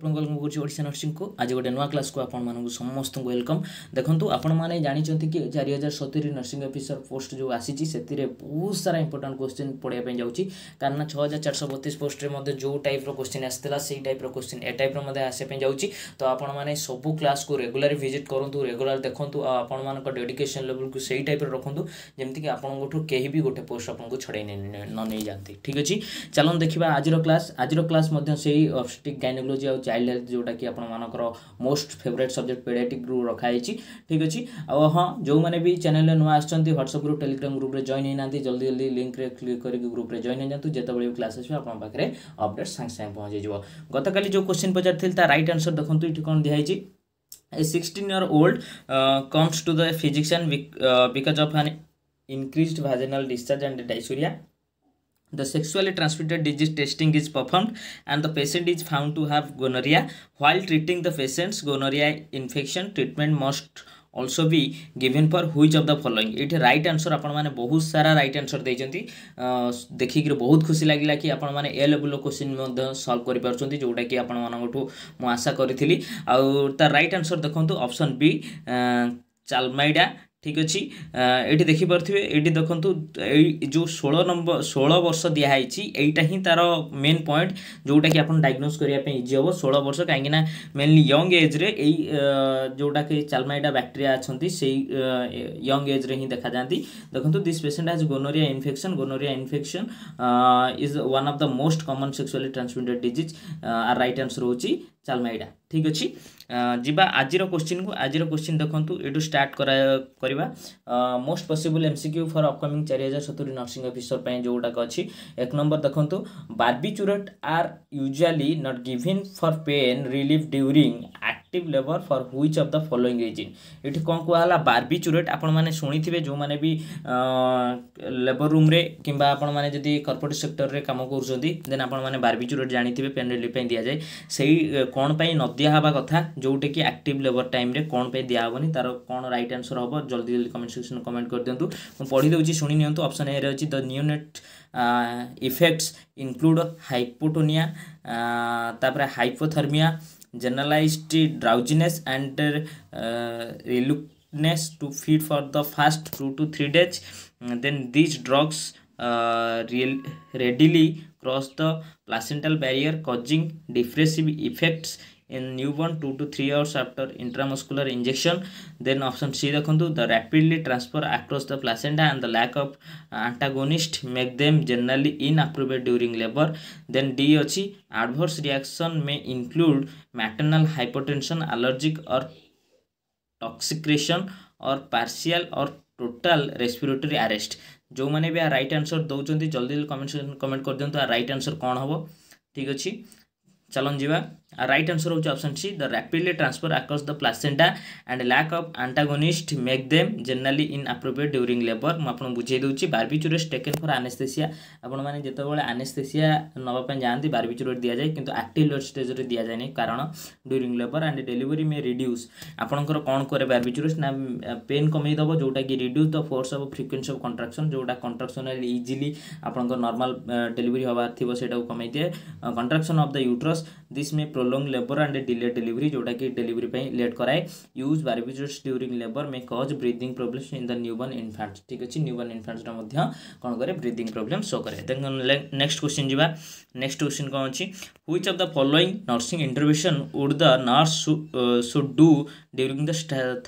ଆପଣଙ୍କୁ ୱେଲକମ୍ କରୁଛି ଓଡ଼ିଶା ନର୍ସିଂକୁ ଆଜି ଗୋଟେ ନୂଆ କ୍ଲାସ୍କୁ ଆପଣମାନଙ୍କୁ ସମସ୍ତଙ୍କୁ ୱେଲକମ୍ ଦେଖନ୍ତୁ ଆପଣମାନେ ଜାଣିଛନ୍ତି କି ଚାରି ହଜାର ସତୁରି ନର୍ସିଂ ଅଫିସର ପୋଷ୍ଟ ଯେଉଁ ଆସିଛି ସେଥିରେ ବହୁତ ସାରା ଇମ୍ପୋର୍ଟାଣ୍ଟ କୋଶ୍ଚିନ୍ ପଢ଼ିବା ପାଇଁ ଯାଉଛି କାରଣ ଛଅ ହଜାର ଚାରିଶହ ବତିଶ ପୋଷ୍ଟରେ ମଧ୍ୟ ଯେଉଁ ଟାଇପ୍ର କୋଶ୍ଚିନ୍ ଆସିଥିଲା ସେଇ ଟାଇପ୍ର କୋଶ୍ଚିନ୍ ଏ ଟାଇପ୍ର ମଧ୍ୟ ଆସିବା ପାଇଁ ଯାଉଛି ତ ଆପଣମାନେ ସବୁ କ୍ଲାସ୍କୁ ରେଗୁଲାର ଭିଜିଟ୍ କରନ୍ତୁ ରେଗୁଲାର ଦେଖନ୍ତୁ ଆଉ ଆପଣମାନଙ୍କ ଡେଡିକେସନ୍ ଲେଭଲକୁ ସେଇ ଟାଇପ୍ର ରଖନ୍ତୁ ଯେମିତିକି ଆପଣଙ୍କଠୁ କେହି ବି ଗୋଟେ ପୋଷ୍ଟ ଆପଣଙ୍କୁ ଛଡ଼େଇ ନ ନେଇଯାଆନ୍ତି ଠିକ୍ ଅଛି ଚାଲନ୍ତୁ ଦେଖିବା ଆଜିର କ୍ଲାସ୍ ଆଜିର କ୍ଲାସ୍ ମଧ୍ୟ ସେଇ ଅପ୍ଷ୍ଟିକ୍ ଗାଇନୋଲୋଜି ଆଉ ଚାଇଲ୍ଡ ହେଲ୍ଥ ଯେଉଁଟାକି ଆପଣମାନଙ୍କର most favourite subject paediatric group ରଖାଯାଇଛି ଠିକ୍ ଅଛି ଆଉ ହଁ ଯେଉଁମାନେ ବି ଚ୍ୟାନେଲ୍ରେ ନୂଆ ଆସିଛନ୍ତି ହ୍ୱାଟ୍ସଆପ୍ ଗ୍ରୁପ୍ ଟେଲିଗ୍ରାମ ଗ୍ରୁପ୍ରେ ଜଏନ୍ ହୋଇନାହାନ୍ତି ଜଲ୍ଦି ଜଲ୍ଦି ଲିଙ୍କ୍ରେ କ୍ଲିକ୍ କରିକି ଗ୍ରୁପ୍ରେ ଜଏନ୍ ହୋଇଯାଆନ୍ତୁ ଯେତେବେଳେ ବି କ୍ଲାସ୍ ଆସିବ ଆପଣଙ୍କ ପାଖରେ ଅପଡ଼େଟ୍ ସାଙ୍ଗେ ସାଙ୍ଗେ ପହଞ୍ଚିଯିବ ଗତକାଲି ଯେଉଁ କୋଶ୍ଚିନ୍ ପଚାରିଥିଲି ତା ରାଇଟ୍ ଆନ୍ସର୍ ଦେଖନ୍ତୁ ଏଠି କ'ଣ ଦିଆହେଇଛି a 16 year old uh, comes to the physician because of an increased vaginal discharge and dysuria The sexually transmitted disease testing is performed and the patient is found to have gonorrhea. While treating the patient's gonorrhea infection, treatment must also be given for which of the following ଏଇଠି right answer ଆପଣମାନେ ବହୁତ ସାରା right answer ଦେଇଛନ୍ତି ଦେଖିକିରି ବହୁତ ଖୁସି ଲାଗିଲା କି ଆପଣମାନେ ଏ ଲେବୁଲ୍ର କୋଶ୍ଚିନ୍ ମଧ୍ୟ ସଲ୍ଭ କରିପାରୁଛନ୍ତି ଯେଉଁଟାକି ଆପଣମାନଙ୍କଠୁ ମୁଁ ଆଶା କରିଥିଲି ଆଉ ତା ରାଇଟ୍ ଆନ୍ସର୍ ଦେଖନ୍ତୁ ଅପସନ୍ ବି ଚାଲମାଇଡ଼ା ঠিক ଅଛି ଏଇଠି ଦେଖିପାରୁଥିବେ ଏଇଠି ଦେଖନ୍ତୁ ଏଇ ଯେଉଁ ଷୋହଳ ନମ୍ବର ଷୋହଳ ବର୍ଷ ଦିଆହେଇଛି ଏଇଟା ହିଁ ତା'ର ମେନ୍ ପଏଣ୍ଟ ଯେଉଁଟାକି ଆପଣ ଡାଇଗ୍ନୋସ୍ କରିବା ପାଇଁ ଇଜି ହେବ ଷୋହଳ ବର୍ଷ କାହିଁକିନା ମେନ୍ଲି ୟଙ୍ଗ ଏଜ୍ରେ ଏଇ ଯେଉଁଟାକି ଚାଲମାଇଡ଼ା ବ୍ୟାକ୍ଟେରିଆ ଅଛନ୍ତି ସେଇ ୟଙ୍ଗ ଏଜ୍ରେ ହିଁ ଦେଖାଯାଆନ୍ତି ଦେଖନ୍ତୁ this patient has gonorrhoea infection gonorrhoea infection is one of the most common sexually transmitted disease our right answer ହେଉଛି ଚାଲମାଇଡ଼ା ঠিক ଅଛି ଯିବା ଆଜିର କୋଶ୍ଚିନ୍କୁ ଆଜିର କୋଶ୍ଚିନ୍ ଦେଖନ୍ତୁ ଏଠୁ ଷ୍ଟାର୍ଟ କରା କରିବା most possible M C Q for upcoming ଚାରି ହଜାର ସତୁରି ନର୍ସିଂ ଅଫିସର ପାଇଁ ଯେଉଁଗୁଡ଼ାକ ଅଛି ଏକ ନମ୍ବର ଦେଖନ୍ତୁ barbiturate are usually not given for pain relief during active labour for which of the following reason ଏଠି କ'ଣ କୁହାଗଲା ବାର୍ବିଚୁରେଟ୍ ଆପଣମାନେ ଶୁଣିଥିବେ ଯେଉଁମାନେ ବି ଲେବର୍ ରୁମ୍ରେ କିମ୍ବା ଆପଣମାନେ ଯଦି କର୍ପୋରେଟ୍ ସେକ୍ଟରରେ କାମ କରୁଛନ୍ତି ଦେନ୍ ଆପଣମାନେ ବାର୍ବିଚୁରେଟ୍ ଜାଣିଥିବେ ପେନ୍ ରିଲିଫ୍ ପାଇଁ ଦିଆଯାଏ ସେଇ କ'ଣ ପାଇଁ ନ ଦିଆହେବା କଥା ଯେଉଁଟାକି ଆକ୍ଟିଭ୍ ଲେବର୍ ଟାଇମ୍ରେ କ'ଣ ପାଇଁ ଦିଆହେବନି ତା'ର କ'ଣ ରାଇଟ୍ ଆନ୍ସର୍ ହେବ ଜଲ୍ଦି ଜଲ୍ଦି କମେଣ୍ଟ ସେକ୍ସନ୍ କମେଣ୍ଟ କରିଦିଅନ୍ତୁ ମୁଁ ପଢ଼ି ଦେଉଛି ଶୁଣି ନିଅନ୍ତୁ ଅପସନ୍ ଏରେ ଅଛି ଦ ନ୍ୟୁନେଟ୍ ଇଫେକ୍ଟସ୍ ଇନକ୍ଲୁଡ଼୍ ହାଇପୋଟୋନିଆ ତାପରେ hypothermia generalized drowsiness and uh, reluctance to feed for the first two to three days mm, then these drugs uh, real, readily cross the placental barrier causing depressive effects in newborn 2 to 3 hours after intramuscular injection then option c dekhantu the rapidly transfer across the placenta and the lack of antagonist make them generally inappropriate during labor then d achi adverse reaction may include maternal hypertension allergic or toxication or partial or total respiratory arrest जो मैंने भी आ right answer दौरान जल्दी जल्दी comment comment कर दिखाँ आ right answer कौन हम ठीक अच्छे चलन जावा right answer होच option C the rapidly transfer across the placenta and lack of antagonist make them generally inappropriate during labor ମୁଁ ଆପଣଙ୍କୁ ବୁଝେଇ ଦେଉଛି ବାର୍ବିଚୁରେଟ୍ ଟେକେନ୍ ଫର୍ ଆନେସ୍ଥେସିଆ ଆପଣମାନେ ଯେତେବେଳେ ଆନେସ୍ଥେସିଆ ନେବା ପାଇଁ ଯାଆନ୍ତି ବାର୍ବିଚୁରେଟ୍ ଦିଆଯାଏ କିନ୍ତୁ ଆକ୍ଟିଭ୍ ଲୋଡ୍ ଷ୍ଟେଜ୍ରେ ଦିଆଯାଏନି କାରଣ during labour and delivery may reduce ଆପଣଙ୍କର କ'ଣ କରେ ବାର୍ବିଚୁରେଟ୍ ନା ପେନ୍ କମେଇ ଦେବ ଯେଉଁଟାକି reduce the force of frequency of contraction ଯେଉଁଟା କଣ୍ଟ୍ରାକ୍ସନ୍ ହେଲେ ଇଜିଲି ଆପଣଙ୍କ ନର୍ମାଲ୍ ଡେଲିଭରି ହେବାର ଥିବ ସେଇଟାକୁ କମେଇ ଦିଏ contraction of the uterus this may prolong labour and delay delivery जोटा कि डिलीवरी लेट कराए use barbiturates during labour may cause breathing problems in the newborn infants ठीक अच्छे न्यूबर्न इनफांट्सटा कौन करे ब्रिदिंग प्रोब्लेम शो करे देन नेक्स्ट क्वेश्चन जी नेक्स्ट क्वेश्चन कौन अच्छी which of the following nursing intervention would the nurse should do during the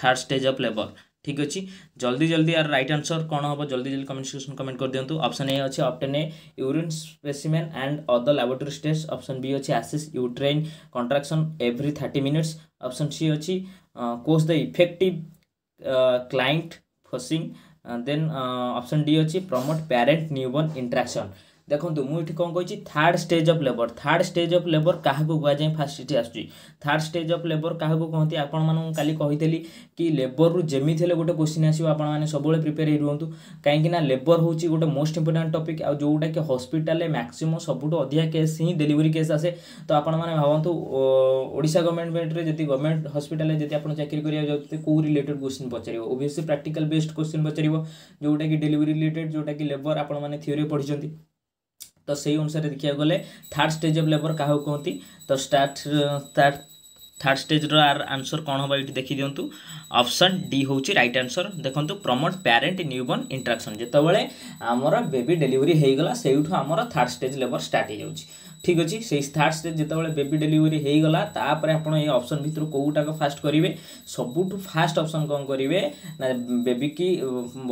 third stage of labour ঠিক আছে जल्दी जल्दी यार रईट आंसर कौन हम जल्दी जल्दी कमेंट सेक्शन कमेंट कर दिखाँ अप्सन ए अच्छे obtain a urine specimen and other laboratory test option B अच्छे assess uterine contraction every thirty minutes option C अच्छी course the effective client focusing then option D अच्छी promote parent newborn interaction ଦେଖନ୍ତୁ ମୁଁ ଏଠି କ'ଣ କହିଛି third stage of labour third stage of labour କାହାକୁ କୁହାଯାଏ ଫାଷ୍ଟ ଏଠି ଆସୁଛି ଥାର୍ଡ଼ ଷ୍ଟେଜ୍ ଅଫ୍ ଲେବର୍ କାହାକୁ କହନ୍ତି ଆପଣମାନଙ୍କୁ କାଲି କହିଥିଲି କି ଲେବର୍ରୁ ଯେମିତି ହେଲେ ଗୋଟେ କୋଶ୍ଚିନ୍ ଆସିବ ଆପଣମାନେ ସବୁବେଳେ ପ୍ରିପେୟାର ହେଇ ରୁହନ୍ତୁ କାହିଁକିନା ଲେବର୍ ହେଉଛି ଗୋଟେ ମୋଷ୍ଟ ଇମ୍ପୋର୍ଟାଣ୍ଟ ଟପିକ୍ ଆଉ ଯେଉଁଟାକି ହସ୍ପିଟାଲରେ ମ୍ୟାକ୍ସିମମ୍ ସବୁଠୁ ଅଧିକା କେସ୍ ହିଁ ଡେଲିଭରି କେସ୍ ଆସେ ତ ଆପଣମାନେ ଭାବନ୍ତୁ ଓଡ଼ିଶା ଗଭର୍ଣ୍ଣମେଣ୍ଟରେ ଯଦି ଗଭର୍ଣ୍ଣମେଣ୍ଟ ହସ୍ପିଟାଲରେ ଯଦି ଆପଣ ଚାକିରି କରିବାକୁ ଯାଉଛନ୍ତି କେଉଁ ରିଲେଟେଡ୍ କୋଶ୍ଚିନ୍ ପଚାରିବ ଓବିଏସ୍ଲି ପ୍ରାକ୍ଟିକାଲ୍ ବେସ୍ଡ କୋଶ୍ଚିନ୍ ପଚାରିବ ଯେଉଁଟାକି ଡେଲିଭରି ରିଲେଟେଡ୍ ଯେଉଁଟାକି ଲେବର୍ ଆପଣମାନେ ଥିଓରିରେ ପଢ଼ିଛନ୍ତି ତ ସେଇ ଅନୁସାରେ ଦେଖିବାକୁ ଗଲେ ଥାର୍ଡ଼ ଷ୍ଟେଜ୍ ଅଫ୍ ଲେବର୍ କାହାକୁ କୁହନ୍ତି ତ ଷ୍ଟାର୍ଟ ଥାର୍ଡ଼ ଥାର୍ଡ଼ ଷ୍ଟେଜ୍ର ଆର ଆନ୍ସର୍ କ'ଣ ହେବ ଏଇଠି ଦେଖିଦିଅନ୍ତୁ ଅପସନ୍ ଡି ହେଉଛି ରାଇଟ୍ ଆନ୍ସର୍ ଦେଖନ୍ତୁ ପ୍ରମୋଟ୍ ପ୍ୟାରେଣ୍ଟ ନ୍ୟୁବର୍ନ ଇଣ୍ଟ୍ରାକ୍ସନ୍ ଯେତେବେଳେ ଆମର ବେବି ଡେଲିଭରି ହୋଇଗଲା ସେଇଠୁ ଆମର ଥାର୍ଡ଼ ଷ୍ଟେଜ୍ ଲେବର୍ ଷ୍ଟାର୍ଟ ହୋଇଯାଉଛି ঠিক ଅଛି ସେଇ ଥାର୍ଡ଼ ଷ୍ଟେଜ୍ ଯେତେବେଳେ ବେବି ଡେଲିଭରି ହେଇଗଲା ତାପରେ ଆପଣ ଏ ଅପସନ୍ ଭିତରୁ କେଉଁଟାକ ଫାଷ୍ଟ କରିବେ ସବୁଠୁ ଫାଷ୍ଟ ଅପସନ୍ କ'ଣ କରିବେ ନା ବେବିକି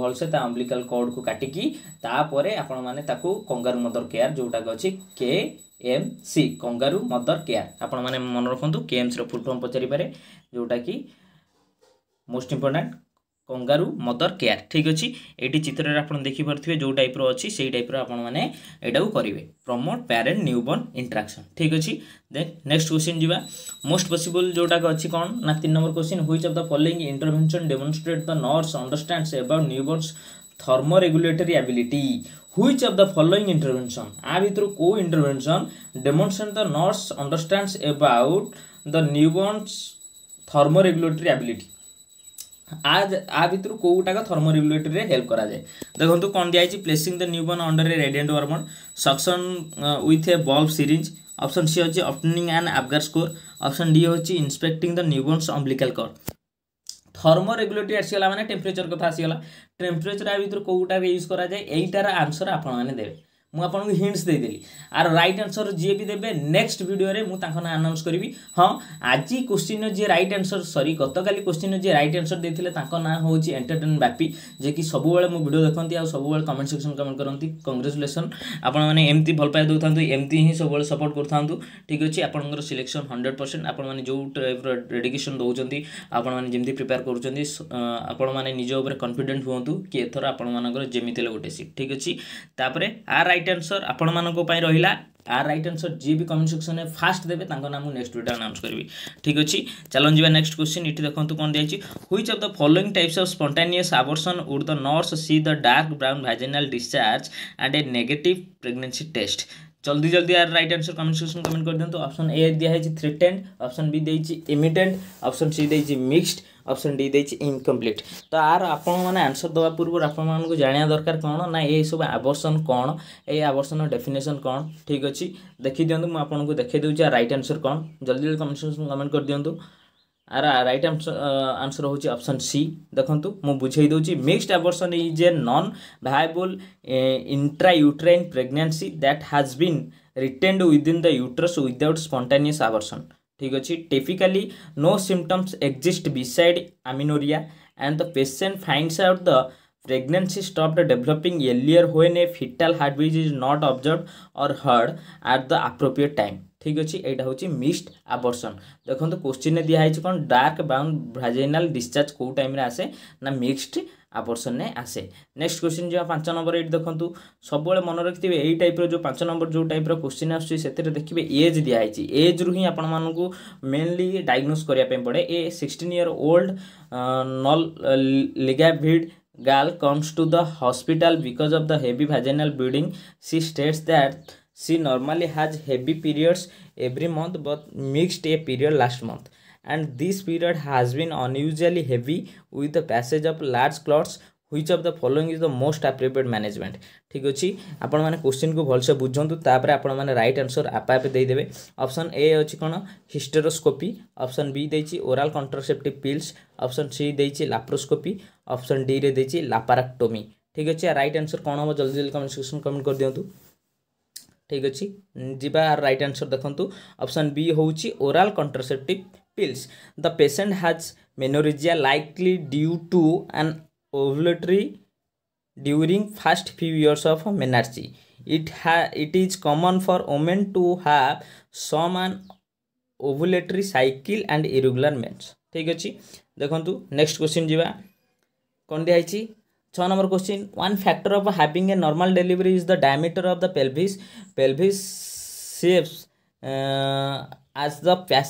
ଭଲସେ ତା ଅମ୍ବ୍ଲିକାଲ୍ କର୍ଡ଼କୁ କାଟିକି ତାପରେ ଆପଣମାନେ ତାକୁ କଙ୍ଗାରୁ ମଦର କେୟାର ଯେଉଁଟାକ ଅଛି K M C kangaroo mother care ଆପଣମାନେ ମନେ ରଖନ୍ତୁ କେଏମ୍ସିର ଫୁଲ୍ ଫର୍ମ ପଚାରିପାରେ ଯେଉଁଟାକି most important kangaroo mother care ଠିକ୍ ଅଛି ଏଇଠି ଚିତ୍ରରେ ଆପଣ ଦେଖିପାରୁଥିବେ ଯେଉଁ ଟାଇପ୍ର ଅଛି ସେଇ ଟାଇପ୍ର ଆପଣମାନେ ଏଇଟାକୁ କରିବେ ପ୍ରମୋଟ୍ ପ୍ୟାରେଣ୍ଟ ନ୍ୟୁବର୍ଣ୍ଣ ଇଣ୍ଟ୍ରାକ୍ସନ୍ ଠିକ୍ ଅଛି ଦେନ୍ ନେକ୍ସଟ କୋଶ୍ଚିନ୍ ଯିବା ମୋଷ୍ଟ ପସିବୁଲ୍ ଯେଉଁଟାକ ଅଛି କ'ଣ ନା ତିନି number question which of the following intervention demonstrate the nurse understands about newborn thermo regulatory ability which of the following intervention আ ভিতর কো intervention demonstrate the nurse understands about the newborns thermo regulatory ability આ ଭିତରୁ କେଉଁଟାକ thermo ରେଗୁଲେଟରରେ help କରାଯାଏ ଦେଖନ୍ତୁ କ'ଣ ଦିଆଯାଇଛି placing the newborn under a radiant warmer suction with a bulb syringe option C ହେଉଛି obtaining and Apgar score option D ହେଉଛି inspecting ଦ ନ୍ୟୁବର୍ନସ ଅମ୍ବ୍ଲିକାଲ କର୍ thermo regulatory ଆସିଗଲା ମାନେ ଟେମ୍ପରେଚର କଥା ଆସିଗଲା ଟେମ୍ପରେଚର ଆ ଭିତରୁ କେଉଁଟାରେ ୟୁଜ୍ କରାଯାଏ ଏଇଟାର ଆନ୍ସର ଆପଣମାନେ ଦେବେ ମୁଁ ଆପଣଙ୍କୁ ହିଣ୍ଟସ୍ ଦେଇଦେଲି ଆର ରାଇଟ୍ ଆନ୍ସର୍ ଯିଏ ବି ଦେବେ ନେକ୍ସଟ ଭିଡ଼ିଓରେ ମୁଁ ତାଙ୍କ ନାଁ ଆନାଉନ୍ସ କରିବି ହଁ ଆଜି କୋଶ୍ଚିନ୍ର ଯିଏ ରାଇଟ୍ ଆନ୍ସର୍ ସରି ଗତକାଲି କୋଶ୍ଚିନ୍ର ଯିଏ ରାଇଟ୍ ଆନ୍ସର୍ ଦେଇଥିଲେ ତାଙ୍କ ନାଁ ହେଉଛି ଏଣ୍ଟରଟେନ୍ ବାପି ଯିଏକି ସବୁବେଳେ ମୁଁ ଭିଡ଼ିଓ ଦେଖନ୍ତି ଆଉ ସବୁବେଳେ କମେଣ୍ଟ ସେକ୍ସନ୍ କମେଣ୍ଟ କରନ୍ତି କଂଗ୍ରାଚୁଲେସନ୍ ଆପଣମାନେ ଏମିତି ଭଲ ପାଇବା ଦେଉଥାନ୍ତୁ ଏମିତି ହିଁ ସବୁବେଳେ ସପୋର୍ଟ କରୁଥାନ୍ତୁ ଠିକ୍ ଅଛି ଆପଣଙ୍କର ସିଲେକ୍ସନ୍ ହଣ୍ଡ୍ରେଡ଼୍ ପରସେଣ୍ଟ ଆପଣମାନେ ଯେଉଁ ଟାଇପ୍ର ଡେଡିକେସନ୍ ଦେଉଛନ୍ତି ଆପଣମାନେ ଯେମିତି ପ୍ରିପେୟାର କରୁଛନ୍ତି ଆପଣମାନେ ନିଜ ଉପରେ କନଫିଡେଣ୍ଟ ହୁଅନ୍ତୁ କି ଏଥର ଆପଣମାନଙ୍କର ଯେମିତି ହେଲେ ଗୋଟେ ସିଟ୍ ଠିକ୍ ଅଛି ତାପରେ ଆର୍ রাইট আনসর আপনার রহিলা আর রাইট আনসর যিয়ে বি কমেন্ট সেকশনে ফার্স্ট দেবে তাঁর নাম নেক্সট ভিডিও আনাউন্স করবি ঠিক আছে চালন যা নেক্সট কোশ্চিন এটি দেখুন কোণ দিয়েছি which of the following types of spontaneous abortion would the nurse see the dark brown vaginal discharge and a negative pregnancy test जल्दी जल्दी यार right answer comment section comment कर दिखाँ अप्सन ए दिखाई थ्रिटेन्ड अप्सन बी देती imminent option C दे mixed option D देती incomplete तो आर आपण मैंने देवा पूर्व आपको जाना दरकार कौन ना ये सब आवर्सन कौन ये आवर्सन डेफिनेसन कौन ठीक अच्छे देखी दिखाँ मुझे देखी दूसरी रईट आंसर कौन जल्दी जल्दी कमेंट सेक्शन कमेंट कर दिखाँ ଆର ରାଇଟ୍ ଆନ୍ସର ହେଉଛି ଅପସନ୍ ସି ଦେଖନ୍ତୁ ମୁଁ ବୁଝେଇ ଦେଉଛି mixed abortion is a non viable intrauterine pregnancy that has been retained within the uterus without spontaneous abortion ଠିକ୍ ଅଛି typically no symptoms exist beside amenorrhoea and the patient finds out the pregnancy stopped developing earlier when a fetal heartbeat is not observed or heard at the appropriate time ঠিক আছে এইটা হচ্ছে missed আবর্ষণ দেখুন কোশ্চিনে দিয়া হয়েছে কোন ডার্ক ব্রাউন ভ্রাজেনাল ডিসচার্জ কেউ টাইমে আসে না মিক্সড আবর্ষণে আসে নেক্সট কোশ্চিন যা পাঁচ নম্বর এইটি দেখুন সবুলে মনে রাখিবে এই টাইপর যে পাঁচ নম্বর যে টাইপর কোশ্চিন আসছে সেতরে দেখবে এজ দিয়া হয়েছে এজ রু হি আপন মানুষ মেনলি ডায়গ্নোজ করা পড়ে A sixteen year old nulligravida girl comes to the hospital because of the heavy vaginal bleeding she states that she normally has heavy periods every month but mixed a period last month and this period has been unusually heavy with the passage of large clots which of the following is the most appropriate management ठीक अच्छे आपण मैंने question को भलसे बुझंतु तापर आपण मैंने right आपे आपे देदेवे ऑप्शन ए अच्छे कौन हिस्टेरोस्कोपी ऑप्शन बी देची oral contraceptive pills option C देची लाप्रोस्कोपी ऑप्शन डी रे लापाराक्टोमी ठीक अच्छे रईट आंसर कौन हम जल्दी जल्दी कमेंट सेक्शन कमेंट कर दिंतु ঠিক ଅଛି ଯିବା ରାଇଟ୍ ଆନ୍ସର୍ ଦେଖନ୍ତୁ ଅପସନ୍ ବି ହେଉଛି oral contraceptive pills the patient has menorrhagia likely due to anovulatory during first few years of menarche it ha it is common for women to have some an ovulatory cycle and irregular mens ठीक अछि देखंतु next question जीवा कोन दिया हिची छः number question one factor of having a normal delivery is the diameter of the pelvis pelvis shapes as the pass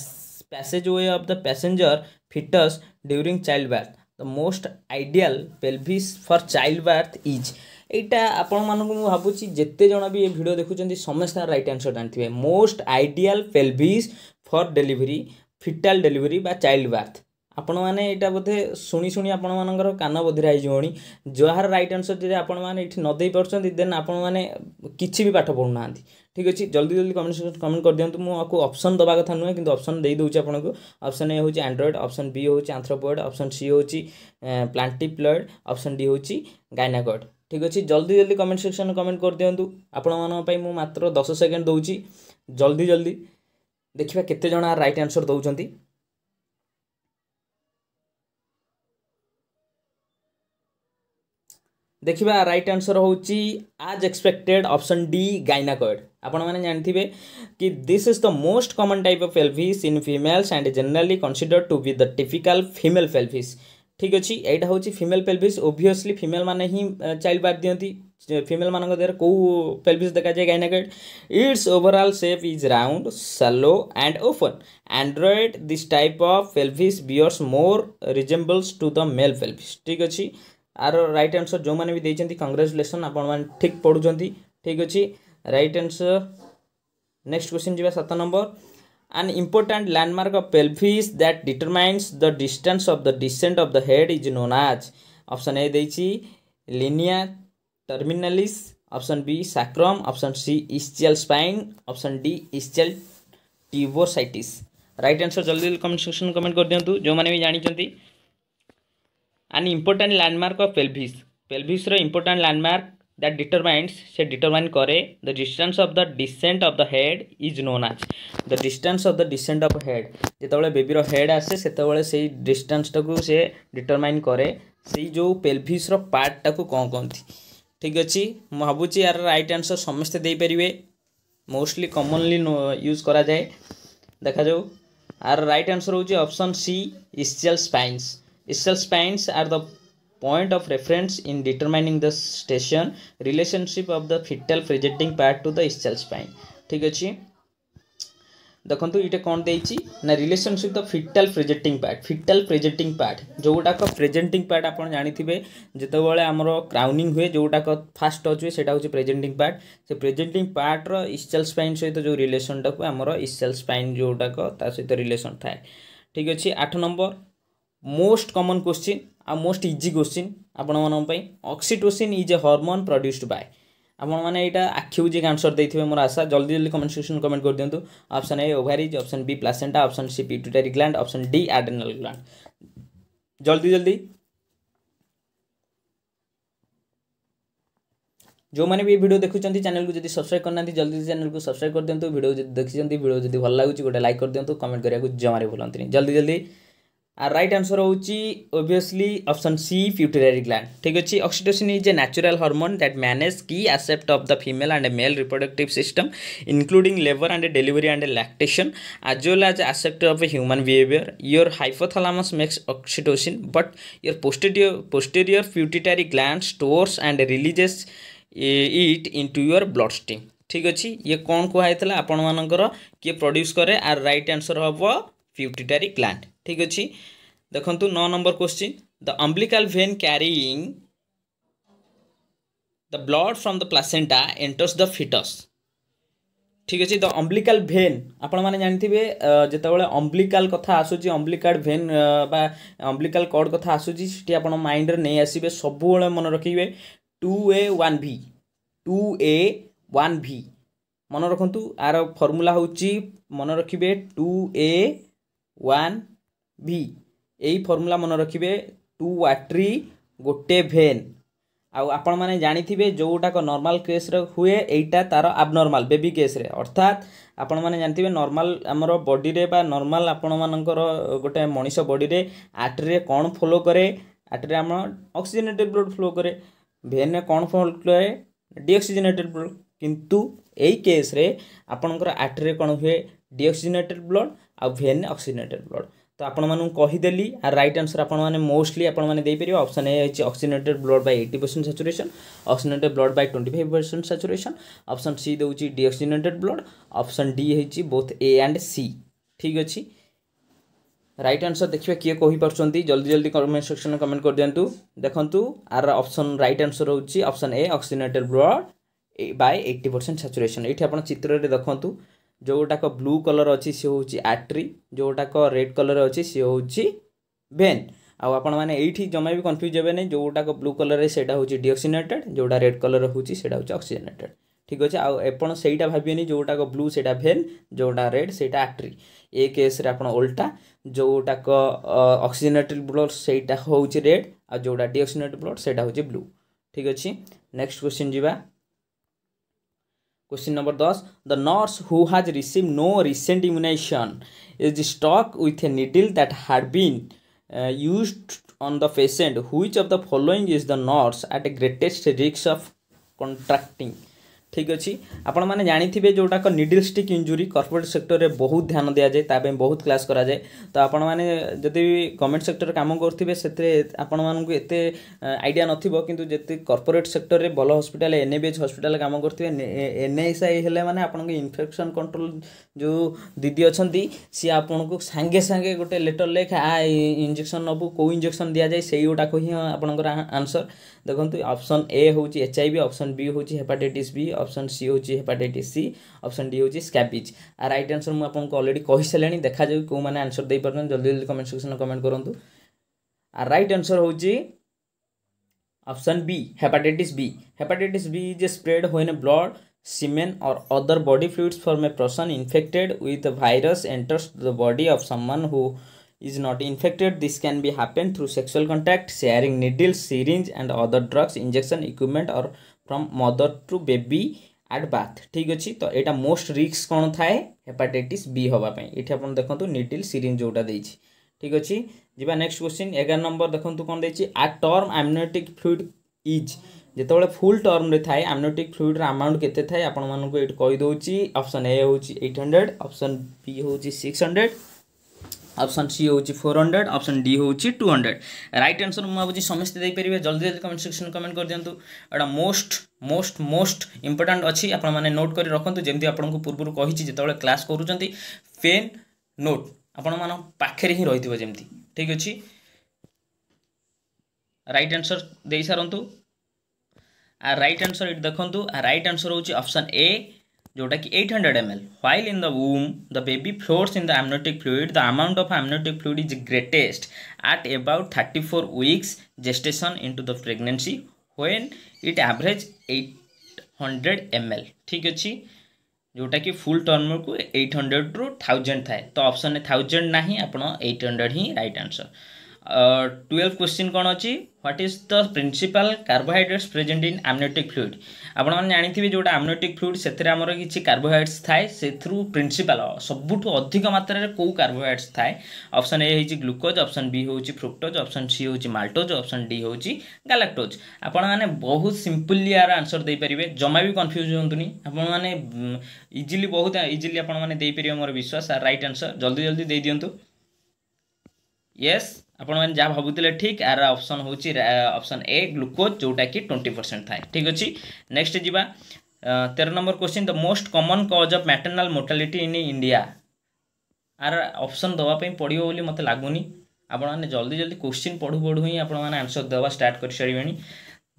passageway of the passenger fetus during childbirth the most ideal pelvis for childbirth is ଏଇଟା ଆପଣମାନଙ୍କୁ ମୁଁ ଭାବୁଛି ଯେତେ ଜଣ ବି ଏ video ଦେଖୁଛନ୍ତି ସମସ୍ତେ right answer ଜାଣିଥିବେ most ideal pelvis for delivery foetal delivery ବା ଚାଇଲ୍ଡ ବାର୍ଥ ଆପଣମାନେ ଏଇଟା ବୋଧେ ଶୁଣି ଶୁଣି ଆପଣମାନଙ୍କର କାନ ବଧିରା ହେଇଯିବଣି ଯାହାର ରାଇଟ୍ ଆନ୍ସର୍ ଯଦି ଆପଣମାନେ ଏଇଠି ନ ଦେଇପାରୁଛନ୍ତି ଦେନ୍ ଆପଣମାନେ କିଛି ବି ପାଠ ପଢ଼ୁନାହାନ୍ତି ଠିକ୍ ଅଛି ଜଲ୍ଦି ଜଲ୍ଦି କମେଣ୍ଟ କମେଣ୍ଟ କରିଦିଅନ୍ତୁ ମୁଁ ଆକୁ ଅପସନ୍ ଦେବା କଥା ନୁହେଁ କିନ୍ତୁ ଅପସନ୍ ଦେଇଦେଉଛି ଆପଣଙ୍କୁ ଅପସନ୍ ଏ ହେଉଛି ଆଣ୍ଡ୍ରଏଡ଼୍ ଅପସନ୍ ବି ହେଉଛି ଆନ୍ଥ୍ରୋପଏଡ଼୍ ଅପସନ୍ ସି ହେଉଛି ପ୍ଲାଣ୍ଟିପ୍ଲଏଡ଼୍ ଅପସନ୍ ଡି ହେଉଛି ଗାଇନାକଏଡ଼୍ ଠିକ୍ ଅଛି ଜଲ୍ଦି ଜଲ୍ଦି କମେଣ୍ଟ ସେକ୍ସନ୍ କମେଣ୍ଟ କରିଦିଅନ୍ତୁ ଆପଣମାନଙ୍କ ପାଇଁ ମୁଁ ମାତ୍ର ଦଶ ସେକେଣ୍ଡ ଦେଉଛି ଜଲ୍ଦି ଜଲ୍ଦି ଦେଖିବା କେତେ ଜଣ ରାଇଟ୍ ଆନ୍ସର୍ ଦେଉଛନ୍ତି ଦେଖିବା ରାଇଟ୍ ଆନ୍ସର୍ ହେଉଛି as expected option D gynaecoid ଆପଣମାନେ ଜାଣିଥିବେ କି this is the most common type of pelvis in females and generally consider to be the typical female pelvis ଠିକ୍ ଅଛି ଏଇଟା ହେଉଛି ଫିମେଲ୍ ପେଲ୍ଭିସ୍ ଓଭିଅସ୍ଲି ଫିମେଲ୍ ମାନେ ହିଁ ଚାଇଲ୍ଡ ବାର୍ଥ ଦିଅନ୍ତି ଫିମେଲ୍ ମାନଙ୍କ ଦେହରେ କେଉଁ ପେଲ୍ଭିସ୍ ଦେଖାଯାଏ gynaecoid its overall shape is round shallow and open android this type of pelvis bears more resembles to the male pelvis ଠିକ୍ ଅଛି ଆର ରାଇଟ୍ ଆନ୍ସର୍ ଯେଉଁମାନେ ବି ଦେଇଛନ୍ତି କଂଗ୍ରାଚୁଲେସନ୍ ଆପଣମାନେ ଠିକ୍ ପଢ଼ୁଛନ୍ତି ଠିକ୍ ଅଛି ରାଇଟ୍ ଆନ୍ସର୍ ନେକ୍ସଟ କ୍ୱେଶ୍ଚିନ୍ ଯିବା ସାତ number an important landmark of pelvis that determines the distance of the descent of the head is known as option A ଦେଇଛି linea terminalis option B sacrum option C ischial spine option D ischial tuberosities right answer ଜଲ୍ଦି ଜଲ୍ଦି comment section comment କରିଦିଅନ୍ତୁ ଯେଉଁମାନେ ବି ଜାଣିଛନ୍ତି an important landmark of pelvis pelvis ro important landmark that determines se determine kare the distance of the descent of the head is known as the distance of the descent of head যেতବେଳେ বেবির head আসে সেতବେଳେ সেই ডিসটেন্সটাକୁ সে determine করে সেই ଯେଉଁ পেলভিসର ପାର୍ଟଟାକୁ କ'ଣ କହନ୍ତି ଠିକ୍ ଅଛି ମୁଁ ଭାବୁଛି ୟାର ରାଇଟ୍ ଆନ୍ସର୍ ସମସ୍ତେ ଦେଇପାରିବେ ମୋଷ୍ଟଲି କମନଲି ୟୁଜ୍ କରାଯାଏ ଦେଖାଯାଉ ଆର ରାଇଟ୍ ଆନ୍ସର୍ ହେଉଛି option C ischial spines Self spans are the point of reference in determining the station relationship of the fetal presenting part to the self spine. ठीक अछि ଦେଖନ୍ତୁ ଏଇଟା କ'ଣ ଦେଇଛି ନା relationship the foetal presenting part foetal presenting part ଯେଉଁଗୁଡ଼ାକ presenting part ଆପଣ ଜାଣିଥିବେ ଯେତେବେଳେ ଆମର କ୍ରାଉନିଂ ହୁଏ ଯେଉଁଗୁଡ଼ାକ ଫାଷ୍ଟ ଟଚ୍ ହୁଏ ସେଇଟା ହେଉଛି ପ୍ରେଜେଣ୍ଟିଂ ପାର୍ଟ ସେ ପ୍ରେଜେଣ୍ଟିଂ ପାର୍ଟର ଇସେଲ୍ ସ୍ପାଇନ୍ ସହିତ ଯେଉଁ ରିଲେସନଟାକୁ ଆମର ଇସେଲ୍ ସ୍ପାଇନ୍ ଯେଉଁଗୁଡ଼ାକ ତା ସହିତ ରିଲେସନ୍ ଥାଏ ଠିକ୍ ଅଛି ଆଠ ନମ୍ବର मोस्ट कमन क्वेश्चन आ मोस्ट इजी क्वेश्चन ଆପଣମାନଙ୍କ ପାଇଁ oxytocin is a hormone produced by ଆପଣମାନେ ଏଇଟା ଆଖିକୁ ଯିଏ ଆନ୍ସର୍ ଦେଇଥିବେ ମୋର ଆଶା ଜଲ୍ଦି ଜଲ୍ଦି କମେଣ୍ଟ ସେକ୍ସନ୍ କମେଣ୍ଟ କରିଦିଅନ୍ତୁ option A ovaries option B placenta option C pituitary gland option D adrenal gland ଜଲ୍ଦି ଜଲ୍ଦି ଯେଉଁମାନେ ବି ଏ ଭିଡ଼ିଓ ଦେଖୁଛନ୍ତି ଚ୍ୟାନେଲକୁ ଯଦି ସବସ୍କ୍ରାଇବ୍ କରିନାହାନ୍ତି ଜଲ୍ଦି ଚ୍ୟାନେଲକୁ ସବସ୍କ୍ରାଇବ୍ କରିଦିଅନ୍ତୁ ଭିଡ଼ିଓ ଯଦି ଦେଖିଛନ୍ତି ଭିଡ଼ିଓ ଯଦି ଭଲ ଲାଗୁଛି ଗୋଟେ ଲାଇକ୍ କରିଦିଅନ୍ତୁ କମେଣ୍ଟ କରିବାକୁ ଜମାରେ ଭୁଲନ୍ତୁନି ଜଲ୍ଦି ଜଲ୍ଦି our right answer obviously option C pituitary gland ठीक अच्छे oxytocin is a natural hormone that manage key aspect of the female and male reproductive system including labour and delivery and lactation as well as aspect of a human behaviour your hypothalamus makes oxytocin but your posterior posterior pituitary gland stores and releases it into your blood stream ठीक अच्छे ये कौन कहुला आपण मानक किए produce कै are right answer हम फ्यूटेटरी gland ঠিক ଅଛି ଦେଖନ୍ତୁ ନଅ number question the umbilical vein carrying the blood from the placenta enters the foetus ଠିକ୍ ଅଛି ଦ ଅମ୍ବ୍ଲିକାଲ୍ ଭେନ୍ ଆପଣମାନେ ଜାଣିଥିବେ ଯେତେବେଳେ ଅମ୍ବ୍ଲିକାଲ୍ କଥା ଆସୁଛି ଅମ୍ବ୍ଲିକାଲ୍ ଭେନ୍ ବା ଅମ୍ବ୍ଲିକାଲ୍ କର୍ଡ଼ କଥା ଆସୁଛି ସେଠି ଆପଣ ମାଇଣ୍ଡରେ ନେଇ ଆସିବେ ସବୁବେଳେ ମନେ ରଖିବେ two A one V two A one V ମନେ ରଖନ୍ତୁ ଆର ଫର୍ମୁଲା ହେଉଛି ମନେ ରଖିବେ ଟୁ ଏ ୱାନ୍ ଭି ଏଇ ଫର୍ମୁଲା ମନେ ରଖିବେ ଟୁ ୱାଟ୍ରି ଗୋଟେ ଭେନ୍ ଆଉ ଆପଣମାନେ ଜାଣିଥିବେ ଯେଉଁଟାକ ନର୍ମାଲ୍ କେସ୍ରେ ହୁଏ ଏଇଟା ତା'ର ଆବନର୍ମାଲ୍ ବେବି କେସ୍ରେ ଅର୍ଥାତ୍ ଆପଣମାନେ ଜାଣିଥିବେ ନର୍ମାଲ୍ ଆମର ବଡ଼ିରେ ବା ନର୍ମାଲ୍ ଆପଣମାନଙ୍କର ଗୋଟେ ମଣିଷ ବଡ଼ିରେ ଆର୍ଟରେ କ'ଣ ଫଲୋ କରେ ଆର୍ଟରେ ଆମ ଅକ୍ସିଜେନେଟେଡ଼୍ ବ୍ଲଡ଼୍ ଫ୍ଲୋ କରେ ଭେନ୍ରେ କ'ଣ ଫଲୋ କରେ ଡିଅକ୍ସିଜେନେଟେଡ଼୍ ବ୍ଲଡ଼୍ କିନ୍ତୁ ଏଇ କେସ୍ରେ ଆପଣଙ୍କର ଆର୍ଟରେ କ'ଣ ହୁଏ ଡିଅକ୍ସିଜେନେଟେଡ଼୍ ବ୍ଲଡ଼୍ ଆଉ ଭେନ୍ରେ ଅକ୍ସିଜେନେଟେଡ଼୍ ବ୍ଲଡ଼୍ ତ ଆପଣମାନଙ୍କୁ କହିଦେଲି ଆର୍ ରାଇଟ୍ ଆନ୍ସର୍ ଆପଣମାନେ ମୋଷ୍ଟଲି ଆପଣମାନେ ଦେଇପାରିବେ ଅପସନ୍ ଏ ହେଉଛି oxygenated blood by eighty percent saturation oxygenated blood by twenty five percent saturation option C ଦେଉଛି ଡିଅକ୍ସିଜେନେଟେଡ୍ ବ୍ଲଡ୍ ଅପସନ୍ ଡି ହେଉଛି ବୋଥ୍ ଏ ଆଣ୍ଡ ସି ଠିକ୍ ଅଛି ରାଇଟ୍ ଆନ୍ସର୍ ଦେଖିବା କିଏ କହିପାରୁଛନ୍ତି ଜଲ୍ଦି ଜଲ୍ଦି କମେଣ୍ଟ ସେକ୍ସନ୍ରେ କମେଣ୍ଟ କରିଦିଅନ୍ତୁ ଦେଖନ୍ତୁ ଆର ଅପସନ୍ ରାଇଟ୍ ଆନ୍ସର୍ ହେଉଛି option A oxygenated blood by eighty percent saturation ଏଇଠି ଆପଣ ଚିତ୍ରରେ ଦେଖନ୍ତୁ ଯେଉଁଗୁଡ଼ାକ ବ୍ଲୁ କଲର୍ ଅଛି ସେ ହେଉଛି ଆଟ୍ରି ଯେଉଁଗୁଡ଼ାକ ରେଡ୍ କଲର୍ ଅଛି ସେ ହେଉଛି ଭେନ୍ ଆଉ ଆପଣମାନେ ଏଇଠି ଜମା ବି କନଫ୍ୟୁଜ୍ ହେବେନି ଯେଉଁଗୁଡ଼ାକ ବ୍ଲୁ କଲର୍ରେ ସେଇଟା ହେଉଛି ଡିଅକ୍ସିନେଟେଡ୍ ଯେଉଁଟା ରେଡ୍ କଲର୍ ହେଉଛି ସେଇଟା ହେଉଛି ଅକ୍ସିଜେନେଟେଡ୍ ଠିକ୍ ଅଛି ଆଉ ଆପଣ ସେଇଟା ଭାବିବେନି ଯେଉଁଟାକ ବ୍ଲୁ ସେଇଟା ଭେନ୍ ଯେଉଁଟା ରେଡ୍ ସେଇଟା ଆଟ୍ରି ଏ କେସ୍ରେ ଆପଣ ଓଲ୍ଟା ଯେଉଁଟାକ ଅକ୍ସିଜେନେଟେଡ୍ ବ୍ଲଡ୍ ସେଇଟା ହେଉଛି ରେଡ୍ ଆଉ ଯେଉଁଟା ଡିଅକ୍ସିନେଟ୍ ବ୍ଲଡ୍ ସେଇଟା ହେଉଛି ବ୍ଲୁ ଠିକ୍ ଅଛି ନେକ୍ସଟ କ୍ୱେଶ୍ଚିନ୍ ଯିବା Question number 10. The nurse who has received no recent immunization is stuck with a needle that had been uh, used on the patient. Which of the following is the nurse at the greatest risk of contracting? ଠିକ୍ ଅଛି ଆପଣମାନେ ଜାଣିଥିବେ ଯେଉଁଟାକ needle stick injury corporate ସେକ୍ଟରରେ ବହୁତ ଧ୍ୟାନ ଦିଆଯାଏ ତା ପାଇଁ ବହୁତ କ୍ଲାସ୍ କରାଯାଏ ତ ଆପଣମାନେ ଯଦି ଗଭର୍ଣ୍ଣମେଣ୍ଟ ସେକ୍ଟରରେ କାମ କରୁଥିବେ ସେଥିରେ ଆପଣମାନଙ୍କୁ ଏତେ ଆଇଡ଼ିଆ ନଥିବ କିନ୍ତୁ ଯେତେ କର୍ପୋରେଟ୍ ସେକ୍ଟରରେ ଭଲ ହସ୍ପିଟାଲ୍ ଏନ୍ଏବିଏଚ୍ ହସ୍ପିଟାଲ୍ରେ କାମ କରୁଥିବେ ଏନ୍ଏସ୍ଆଇ ହେଲେ ମାନେ ଆପଣଙ୍କ ଇନଫେକ୍ସନ୍ କଣ୍ଟ୍ରୋଲ୍ ଯେଉଁ ଦିଦି ଅଛନ୍ତି ସିଏ ଆପଣଙ୍କୁ ସାଙ୍ଗେ ସାଙ୍ଗେ ଗୋଟେ ଲେଟର୍ ଲେଖ ଆ ଇଞ୍ଜେକ୍ସନ୍ ନେବୁ କେଉଁ ଇଞ୍ଜେକ୍ସନ୍ ଦିଆଯାଏ ସେଇଗୁଡ଼ାକ ହିଁ ଆପଣଙ୍କର ଆନ୍ସର୍ ଦେଖନ୍ତୁ ଅପସନ୍ ଏ ହେଉଛି H I V option B ହେଉଛି ହେପାଟାଇଟିସ୍ ବି ऑप्शन सी हूँ हेपाटाइट सी ऑप्शन डी हूँ स्कैपिज आ रईट आनसर मुझको अलरेडी कही सारे देखा जाए कौन मैंने आंसर दे पार्टन जल्दी जल्दी कमेंट सेक्शन में कमेंट करूँ आ रईट आनसर हूँ option B hepatitis B hepatitis B is spread हुए ब्लड सीमेन और other body fluids for a person infected with virus enters the body of someone who is not infected this can be happen through sexual contact sharing needles syringes and other drugs injection equipment और from mother to baby at birth ঠিক অছি তো এটা most risk কোণ থাকে hepatitis B হওয়া এটি আপনার দেখুন নিডিল সিরিঞ্জ যেটা দিয়েছি ঠিক অছি যা নেক্সট কোশ্চিন এগার নম্বর দেখুন কোণ দিয়েছি আ টর্ম আমনিওটিক ফ্লুইড ইজ যেতবে ফুল টর্মে থাকে আমনিওটিক ফ্লুইডর আমাউন্ট কেতে থাকে আপনার এটি কইদি অপসন এ হচ্ছে এইট হন্ড্রেড অপসন বি হচ্ছে সিক্স হন্ড্রেড অপশন সি হচ্ছে ফোর হন্ড্রেড অপশন ডি হচ্ছে টু হন্ড্রেড রাইট আনসর মু ভাবুছি সমস্তে দিয়ে জলদি জলদি কমেন্ট সেকশন কমেন্ট করে দিও এটা মোস্ট মোস্ট মোস্ট ইম্পর্টাট অছি আপনার মানে নোট করে রাখতু যেমন আপনার পূর্ব কী যেতবে ক্লাস করছেন পেন নোট আপনার পাখে হি রয়েছে যেমন ঠিক আছে রাইট আনসর দিয়ে সারতু আর রাইট আনসর এটি দেখুন আর রাইট আনসর হচ্ছে অপশন এ ଯେଉଁଟାକି eight hundred M L while in the womb the baby floats in the amniotic fluid the amount of amniotic fluid is greatest at about thirty four weeks gestation into the pregnancy when it average eight hundred M L ଠିକ୍ ଅଛି ଯେଉଁଟାକି ଫୁଲ୍ ଟର୍ମକୁ eight ହଣ୍ଡ୍ରେଡ଼ରୁ thousand ଥାଏ ତ ଅପସନ୍ରେ thousand ନାହିଁ ଆପଣ eight hundred ହିଁ right answer twelve question কোণ অছি what is the principal carbohydrates present in amniotic fluid আপনার জাঁথিবে যেটা আমনিওটিক ফ্লুইড সেতরে আমার কিছু কার্বোহাইড্রেটস থাকে সেথু প্রিন্সিপাল সবুঠু অধিক মাত্রার কেউ কার্বোহাইড্রেটস থাকে অপশন এ হচ্ছে গ্লুকোজ অপশন বি হচ্ছে ফ্রুক্টোজ অপশন সি হচ্ছে মাল্টোজ অপশন ডি হচ্ছে গালাক্টোজ আপনার মানে বহু সিম্পলি এর আনসর দিয়ে জমা বি কনফ্ୟୁଜ ହୁଅନ୍ତୁନି ଆପଣମାନେ ଇଜିଲି ବହୁତ ଇଜିଲି ଆପଣମାନେ ଦେଇପାରିବେ ମୋର ବିଶ୍ୱାସ ରାଇଟ୍ ଆନ୍ସର୍ ଜଲ୍ଦି ଜଲ୍ଦି ଦେଇଦିଅନ୍ତୁ ୟେସ୍ ଆପଣମାନେ ଯାହା ଭାବୁଥିଲେ ଠିକ୍ ଏହାର ଅପସନ୍ ହେଉଛି ଅପସନ୍ ଏ ଗ୍ଲୁକୋଜ୍ ଯେଉଁଟାକି ଟ୍ୱେଣ୍ଟି ପରସେଣ୍ଟ ଥାଏ ଠିକ୍ ଅଛି ନେକ୍ସଟ ଯିବା ତେର number question the most common cause of maternal mortality in India ଆର ଅପସନ୍ ଦେବା ପାଇଁ ପଡ଼ିବ ବୋଲି ମୋତେ ଲାଗୁନି ଆପଣମାନେ ଜଲ୍ଦି ଜଲ୍ଦି କ୍ୱେଶ୍ଚିନ୍ ପଢ଼ୁ ପଢ଼ୁ ହିଁ ଆପଣମାନେ ଆନ୍ସର୍ ଦେବା ଷ୍ଟାର୍ଟ କରିସାରିବେଣି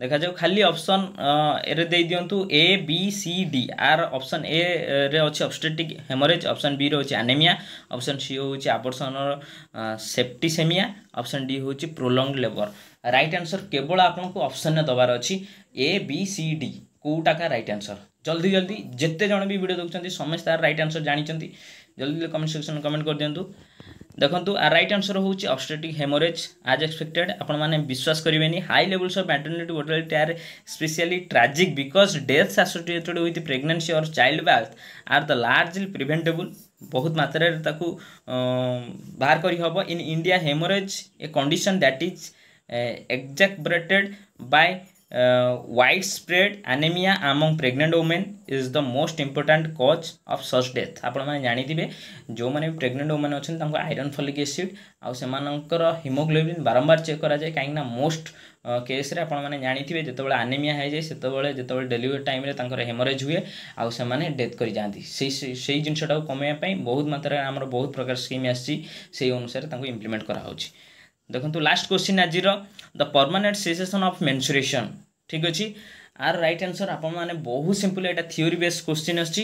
ଦେଖାଯାଉ ଖାଲି ଅପସନ୍ ଏରେ ଦେଇଦିଅନ୍ତୁ ଏ ବି ସି ଡି ଆର୍ ଅପସନ୍ ଏରେ ଅଛି ଅବଷ୍ଟେଟିକ୍ ହେମୋରେଜ୍ ଅପସନ୍ ବିରେ ହେଉଛି ଆନେମିଆ ଅପସନ୍ ସି ହେଉଛି ଆବର୍ଷଣର ସେପ୍ଟିସେମିଆ ଅପସନ୍ ଡି ହେଉଛି ପ୍ରୋଲଙ୍ଗ୍ ଲେବର୍ ରାଇଟ୍ ଆନ୍ସର୍ କେବଳ ଆପଣଙ୍କୁ ଅପସନ୍ରେ ଦେବାର ଅଛି ଏ ବି ସି ଡି କେଉଁଟାକା ରାଇଟ୍ ଆନ୍ସର୍ ଜଲ୍ଦି ଜଲ୍ଦି ଯେତେ ଜଣ ବି ଭିଡ଼ିଓ ଦେଖୁଛନ୍ତି ସମସ୍ତେ ତାର ରାଇଟ୍ ଆନ୍ସର୍ ଜାଣିଛନ୍ତି ଜଲ୍ଦି ଜଲ୍ଦି କମେଣ୍ଟ ସେକ୍ସନ୍ କମେଣ୍ଟ କରିଦିଅନ୍ତୁ ଦେଖନ୍ତୁ ରାଇଟ୍ ଆନ୍ସର ହେଉଛି ଅବଷ୍ଟ୍ରେଟିକ୍ ହେମୋରେଜ୍ ଆଜ୍ ଏକ୍ସପେକ୍ଟେଡ୍ ଆପଣମାନେ ବିଶ୍ୱାସ କରିବେନି high levels of maternity mortality are especially tragic because death associated with pregnancy or child birth are the largely preventable ବହୁତ ମାତ୍ରାରେ ତାକୁ ବାହାର କରିହେବ in India haemorrhage a condition that is exacerbated by wide spread anaemia among pregnant women is the most important cause of such death आपण माने जानिदिबे जो माने प्रेग्नेंट वोमेन अछन iron folic acid acid haemoglobin बारंबार चेक करा जाय most केस्रे रे जो आनेमिया जानिथिबे जेतबेले डेलीवरी टाइम हेमरेज हुए आ डेथ करि जाती जिनसटा सेई को कमेया बहुत मात्रा बहुत प्रकार स्कीम आई अनुसार इम्प्लीमेंट इंप्लीमेंट करा ଦେଖନ୍ତୁ ଲାଷ୍ଟ କ୍ୱେଶ୍ଚିନ୍ ଆଜିର the permanent cessation of menstruation ଠିକ୍ ଅଛି ଆର୍ ରାଇଟ୍ ଆନ୍ସର୍ ଆପଣମାନେ ବହୁତ ସିମ୍ପଲ୍ ଏଇଟା ଥିଓରି ବେସ୍ କ୍ୱେଶ୍ଚିନ୍ ଅଛି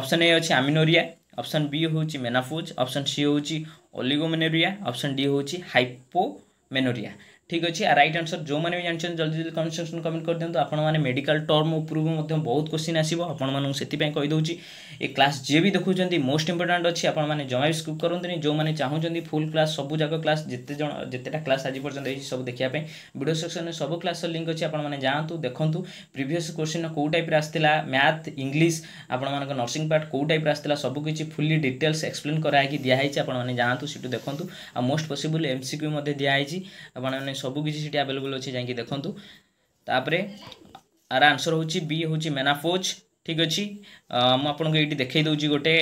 ଅପସନ୍ ଏ ଅଛି ଆମିନୋରିଆ ଅପସନ୍ ବି ହେଉଛି ମେନାଫୋଜ୍ ଅପସନ୍ ସି ହେଉଛି ଓଲିଗୋମେନୋରିଆ ଅପସନ୍ ଡି ହେଉଛି ହାଇପୋମେନୋରିଆ ঠিক আছে আর রাইট আনসর যে জাঁচান জলদি জলদি কমেন্ট সেকশন কমেন্ট করে দিও আপনার মেডিকাল টর্ম উপরকু বহুত কোশ্চিন আসব আপনার সেপাই কেদি এ ক্লাস যে বি দেখুম মোস্ট ইম্পর্টাট অছি আপনার জমা বি স্কিপ করতে যে চাহুমান ফুল ক্লাস সবুজাক ক্লাস যেতে জন যেতেটা ক্লাস আজ পর্যন্ত হয়েছে সব দেখা ভিডিও সেকশনে সব ক্লাসর লিঙ্ক অছি আপনার যাতে দেখুন প্রিভিয়স কোশ্চিন কেউ টাইপের আসছিল ম্যাথ ইংলিশ আপনার নর্সিং পার্ট কেউ টাইপের আসছিল সবুকিছি ফুলি ডিটেলস এক্সপ্লেন করা হয়েকি দিয়া হয়েছে আপনার যাতে সেটু দেখুন আর মোস্ট পসিবল এমসিকিউ দিয়া হয়েছে আপনার ସବୁକିଛି ସେଠି ଆଭେଲେବୁଲ୍ ଅଛି ଯାଇକି ଦେଖନ୍ତୁ ତାପରେ ଆର ଆନ୍ସର୍ ହେଉଛି ବି ହେଉଛି ମେନାଫୋଜ୍ ଠିକ୍ ଅଛି ମୁଁ ଆପଣଙ୍କୁ ଏଇଠି ଦେଖାଇ ଦେଉଛି ଗୋଟେ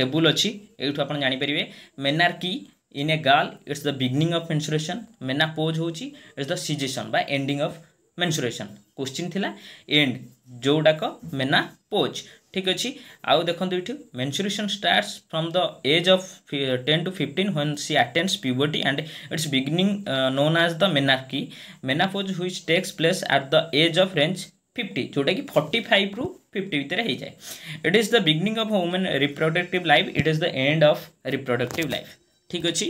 ଟେବୁଲ୍ ଅଛି ଏଇଠୁ ଆପଣ ଜାଣିପାରିବେ menarche in a girl it's the beginning of menstruation menopause ହେଉଛି ଇଟ୍ସ ଦ ସିଜେସନ୍ ବା ଏଣ୍ଡିଂ ଅଫ୍ ମେନ୍ସୁରେସନ୍ କୋଶ୍ଚିନ୍ ଥିଲା ଏଣ୍ଡ ଯେଉଁଟାକ ମେନାପୋଜ୍ ঠিক ଅଛି ଆଉ ଦେଖନ୍ତୁ ଏଠି menstruation starts from the age of ten to fifteen when she attends puberty and it's beginning known as the menarche menopause which takes place at the age of range fifty ଯେଉଁଟାକି forty ଫାଇଭ୍ରୁ fifty ଭିତରେ ହେଇଯାଏ it is the beginning of women reproductive life it is the end of reproductive life ଠିକ୍ ଅଛି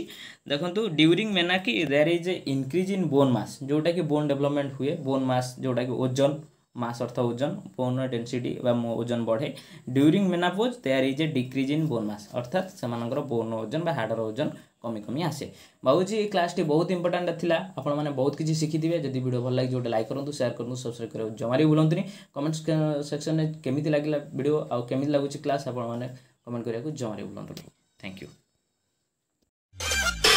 ଦେଖନ୍ତୁ during ମେନାକି there is a increase in bone mass ଯେଉଁଟାକି bone development ହୁଏ ବୋନ୍ ମାସ୍ ଯେଉଁଟାକି ଓଜନ মাস অর্থ ওজন বোনের ডেনসিটি বা ওজন বড়ে during menopause there is a decrease in bone mass অর্থাৎ সেমানଙ୍କର বোন ওজন বা হাড়ର ওজন কমি কমি আসে ভাবুছি এই ক্লাসটি বহুত ইম্পর্টাণ্ট ଥିଲା ଆପଣମାନେ ବହୁତ କିଛି ଶିଖିଥିବେ ଯଦି ଭିଡ଼ିଓ ଭଲ ଲାଗି ଯେଉଁଟା ଲାଇକ୍ କରନ୍ତୁ ସେୟାର କରନ୍ତୁ ସବସ୍କ୍ରାଇବ୍ କରିବାକୁ ଜମାରି ଭୁଲନ୍ତୁନି କମେଣ୍ଟ ସେକ୍ସନରେ କେମିତି ଲାଗିଲା ଭିଡ଼ିଓ ଆଉ କେମିତି ଲାଗୁଛି କ୍ଲାସ୍ ଆପଣମାନେ କମେଣ୍ଟ କରିବାକୁ ଜମାରି ଭୁଲନ୍ତୁନି ଥ୍ୟାଙ୍କ ୟୁ